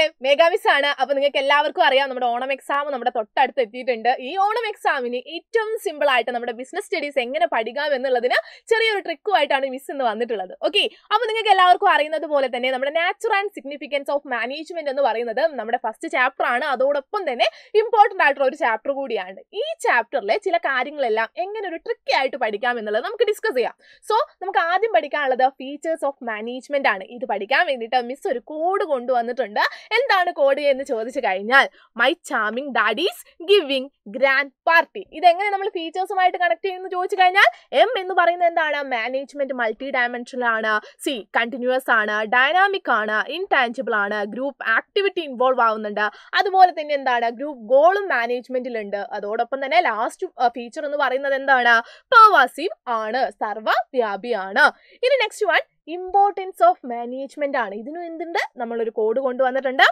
മക്കളെ മെഗാമിസ് ആണ് അപ്പൊ നിങ്ങൾക്ക് എല്ലാവർക്കും അറിയാം നമ്മുടെ ഓണം എക്സാം നമ്മുടെ തൊട്ടടുത്ത് എത്തിയിട്ടുണ്ട് ഈ ഓണം എക്സാമിന് ഏറ്റവും സിമ്പിൾ ആയിട്ട് നമ്മുടെ ബിസിനസ് സ്റ്റഡീസ് എങ്ങനെ പഠിക്കാം എന്നുള്ളതിന് ചെറിയൊരു ട്രിക്കുമായിട്ടാണ് മിസ് ഇന്ന് വന്നിട്ടുള്ളത് ഓക്കെ അപ്പൊ നിങ്ങൾക്ക് എല്ലാവർക്കും അറിയുന്നത് പോലെ തന്നെ നമ്മുടെ natural and significance of management എന്ന് പറയുന്നത് നമ്മുടെ ഫസ്റ്റ് ചാപ്റ്റർ ആണ് അതോടൊപ്പം തന്നെ ഇമ്പോർട്ടന്റ് ആയിട്ടുള്ള ഒരു ചാപ്റ്റർ കൂടിയാണ് ഈ ചാപ്റ്ററിലെ ചില കാര്യങ്ങളെല്ലാം എങ്ങനെ ഒരു ട്രിക്കി ആയിട്ട് പഠിക്കാം എന്നുള്ളത് നമുക്ക് ഡിസ്കസ് ചെയ്യാം സോ നമുക്ക് ആദ്യം പഠിക്കാനുള്ളത് ഫീച്ചേഴ്സ് ഓഫ് മാനേജ്മെന്റ് ആണ് ഇത് പഠിക്കാൻ വേണ്ടിയിട്ട് മിസ് ഒരു കോഡ് കൊണ്ടുവന്നിട്ടുണ്ട് എന്താണ് കോഡ് എന്ന് ചോദിച്ചു കഴിഞ്ഞാൽ my charming daddies giving grand party ഇതെങ്ങനെ നമ്മൾ ഫീച്ചേഴ്സുമായിട്ട് കണക്ട് ചെയ്യുന്നു ചോദിച്ചു കഴിഞ്ഞാൽ എം എന്ന് പറയുന്നത് എന്താണ് മാനേജ്മെന്റ് മൾട്ടി ഡയമെൻഷണൽ ആണ് സി കണ്ടിന്യൂസ് ആണ് ഡൈനാമിക് ആണ് ഇൻടാഞ്ചിബിൾ ആണ് ഗ്രൂപ്പ് ആക്ടിവിറ്റി ഇൻവോൾവ് ആവുന്നുണ്ട് അതുപോലെ തന്നെ എന്താണ് ഗ്രൂപ്പ് ഗോളും മാനേജ്മെന്റിലുണ്ട് അതോടൊപ്പം തന്നെ ലാസ്റ്റ് ഫീച്ചർ എന്ന് പറയുന്നത് എന്താണ് പെർവാസീവ് ആണ് സർവ്വവ്യാപിയാണ് ഇനി next one importance of management ആണ് ഇതിനും എന്തുണ്ട് നമ്മളൊരു കോഡ് കൊണ്ടുവന്നിട്ടുണ്ട്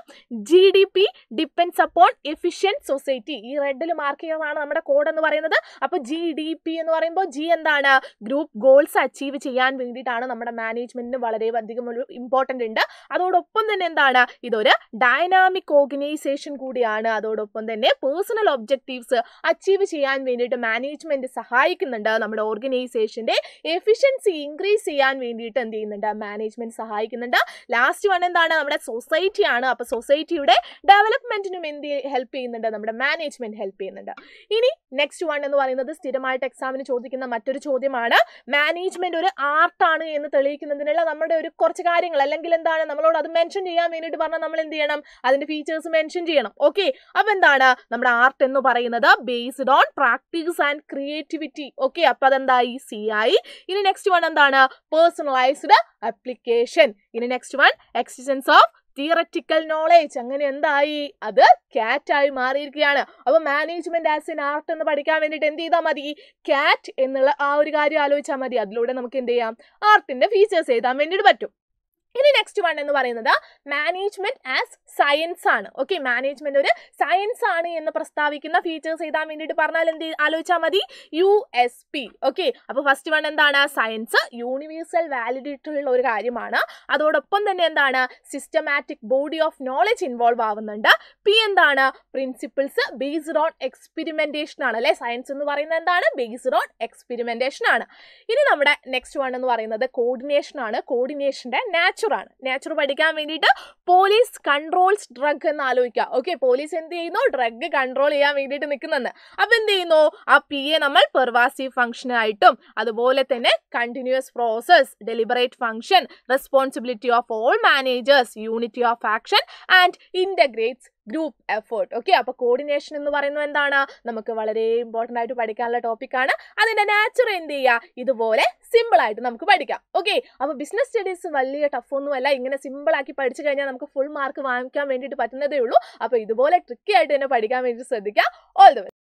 G D P depends upon efficient society ഈ റെഡിൽ മാർക്ക് ചെയ്യുന്നതാണ് നമ്മുടെ കോഡ് എന്ന് പറയുന്നത് അപ്പോൾ ജി ഡി പി എന്ന് പറയുമ്പോൾ ജി എന്താണ് ഗ്രൂപ്പ് ഗോൾസ് അച്ചീവ് ചെയ്യാൻ വേണ്ടിയിട്ടാണ് നമ്മുടെ മാനേജ്മെന്റിന് വളരെ അധികം ഒരു ഇമ്പോർട്ടൻ്റ് ഉണ്ട് അതോടൊപ്പം തന്നെ എന്താണ് ഇതൊരു ഡൈനാമിക് ഓർഗനൈസേഷൻ കൂടിയാണ് അതോടൊപ്പം തന്നെ പേഴ്സണൽ ഒബ്ജക്റ്റീവ്സ് അച്ചീവ് ചെയ്യാൻ വേണ്ടിയിട്ട് മാനേജ്മെന്റ് സഹായിക്കുന്നുണ്ട് നമ്മുടെ ഓർഗനൈസേഷന്റെ എഫിഷ്യൻസി ഇൻക്രീസ് ചെയ്യാൻ വേണ്ടിയിട്ട് എന്ത് ചെയ്യുന്നു ചെയ്യുന്നുണ്ട് മാനേജ്മെന്റ് സഹായിക്കുന്നുണ്ട് ലാസ്റ്റ് വൺ എന്താണ് നമ്മുടെ സൊസൈറ്റിയാണ് അപ്പോൾ സൊസൈറ്റിയുടെ ഡെവലപ്മെന്റിനും എന്ത് ഹെൽപ്പ് ചെയ്യുന്നുണ്ട് നമ്മുടെ മാനേജ്മെന്റ് ഹെൽപ്പ് ചെയ്യുന്നുണ്ട് ഇനി നെക്സ്റ്റ് വൺ എന്ന് പറയുന്നത് സ്ഥിരമായിട്ട് എക്സാമിന് ചോദിക്കുന്ന മറ്റൊരു ചോദ്യമാണ് മാനേജ്മെന്റ് ഒരു ആർട്ടാണ് എന്ന് തെളിയിക്കുന്നതിനുള്ള നമ്മുടെ ഒരു കുറച്ച് കാര്യങ്ങൾ അല്ലെങ്കിൽ എന്താണ് നമ്മളോട് അത് മെൻഷൻ ചെയ്യാൻ വേണ്ടിയിട്ട് പറഞ്ഞാൽ നമ്മൾ എന്ത് ചെയ്യണം അതിന്റെ ഫീച്ചേഴ്സ് മെൻഷൻ ചെയ്യണം ഓക്കെ അപ്പൊ എന്താണ് നമ്മുടെ ആർട്ട് എന്ന് പറയുന്നത് based on practice and creativity okay അപ്പൊ അതെന്തായി സി ആയി ഇനി നെക്സ്റ്റ് വൺ എന്താണ് പേഴ്സണലൈസ് ദ അപ്ലിക്കേഷൻ ഇനി next one existence of theoretical knowledge അങ്ങനെ എന്തായി അത് കാറ്റ് ആയി മാറിയിരിക്കുകയാണ് അപ്പോൾ മാനേജ്മെന്റ് ആസ് ഇൻ ആർട്ട് എന്ന് പഠിക്കാൻ വേണ്ടിയിട്ട് എന്ത് ചെയ്താൽ മതി കാറ്റ് എന്നുള്ള ആ ഒരു കാര്യം ആലോചിച്ചാൽ മതി അതിലൂടെ നമുക്ക് എന്ത് ചെയ്യാം ആർട്ടിന്റെ ഫീച്ചേഴ്സ് എഴുതാൻ വേണ്ടിയിട്ട് പറ്റും ഇനി നെക്സ്റ്റ് വൺ എന്ന് പറയുന്നത് മാനേജ്മെന്റ് ആസ് സയൻസ് ആണ് ഓക്കെ മാനേജ്മെന്റ് ഒരു സയൻസ് ആണ് എന്ന് പ്രസ്താവിക്കുന്ന ഫീച്ചേഴ്സ് എഴുതാൻ വേണ്ടിയിട്ട് പറഞ്ഞാൽ എന്ത് ആലോചിച്ചാൽ മതി യു എസ് പി ഓക്കെ അപ്പോൾ ഫസ്റ്റ് വൺ എന്താണ് സയൻസ് യൂണിവേഴ്സൽ വാലിഡിറ്റി ഉള്ള ഒരു കാര്യമാണ് അതോടൊപ്പം തന്നെ എന്താണ് systematic body of knowledge involve ആവുന്നുണ്ട് പി എന്താണ് പ്രിൻസിപ്പിൾസ് ബേസ്ഡ് ഓൺ എക്സ്പെരിമെന്റേഷൻ ആണ് അല്ലെ സയൻസ് എന്ന് പറയുന്നത് എന്താണ് ബേസ്ഡ് ഓൺ എക്സ്പെരിമെന്റേഷൻ ആണ് ഇനി നമ്മുടെ നെക്സ്റ്റ് വൺ എന്ന് പറയുന്നത് കോർഡിനേഷൻ ആണ് കോർഡിനേഷൻ്റെ നാച്ചുറൽ നാച്ചുറാണ് നാച്ചുർ പഠിക്കാൻ വേണ്ടിയിട്ട് പോലീസ് കൺട്രോൾസ് ഡ്രഗ് എന്ന് ആലോചിക്കുക ഓക്കെ പോലീസ് എന്ത് ചെയ്യുന്നു ഡ്രഗ് കൺട്രോൾ ചെയ്യാൻ വേണ്ടിയിട്ട് നിൽക്കുന്നെന്ന് അപ്പൊ എന്ത് ചെയ്യുന്നു ആ പി എ നമ്മൾ പെർവാസീവ് ആയിട്ടും അതുപോലെ തന്നെ continuous process deliberate function responsibility of all managers unity of action and integrates group effort okay അപ്പൊ കോർഡിനേഷൻ എന്ന് പറയുന്നത് എന്താണ് നമുക്ക് വളരെ ഇമ്പോർട്ടൻ്റ് ആയിട്ട് പഠിക്കാനുള്ള ടോപ്പിക് ആണ് അതിന്റെ നാച്ചുറൽ എന്ത് ചെയ്യുക ഇതുപോലെ സിമ്പിൾ ആയിട്ട് നമുക്ക് പഠിക്കാം ഓക്കെ അപ്പൊ ബിസിനസ് സ്റ്റഡീസ് വലിയ ടഫ് ടഫൊന്നുമല്ല ഇങ്ങനെ സിമ്പിൾ ആക്കി പഠിച്ചു കഴിഞ്ഞാൽ നമുക്ക് ഫുൾ മാർക്ക് വാങ്ങിക്കാൻ വേണ്ടിയിട്ട് പറ്റുന്നതേ ഉള്ളൂ അപ്പൊ ഇതുപോലെ ട്രിക്കി ആയിട്ട് തന്നെ പഠിക്കാൻ വേണ്ടി ശ്രദ്ധിക്കാം ഓൾ ദ